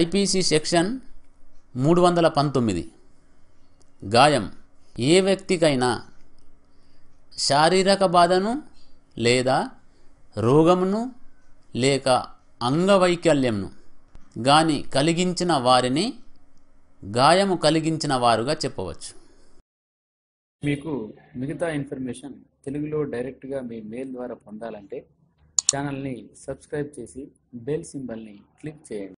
IPC section మూడు వందల పంతొమ్మిది గాయం ఏ వ్యక్తికైనా శారీరక బాధను లేదా రోగమును లేక అంగవైకల్యంను గాని కలిగించిన వారిని గాయము కలిగించిన వారుగా చెప్పవచ్చు మీకు మిగతా ఇన్ఫర్మేషన్ తెలుగులో డైరెక్ట్గా మీ మెయిల్ ద్వారా పొందాలంటే ఛానల్ని సబ్స్క్రైబ్ చేసి బెల్ సింబల్ని క్లిక్ చేయండి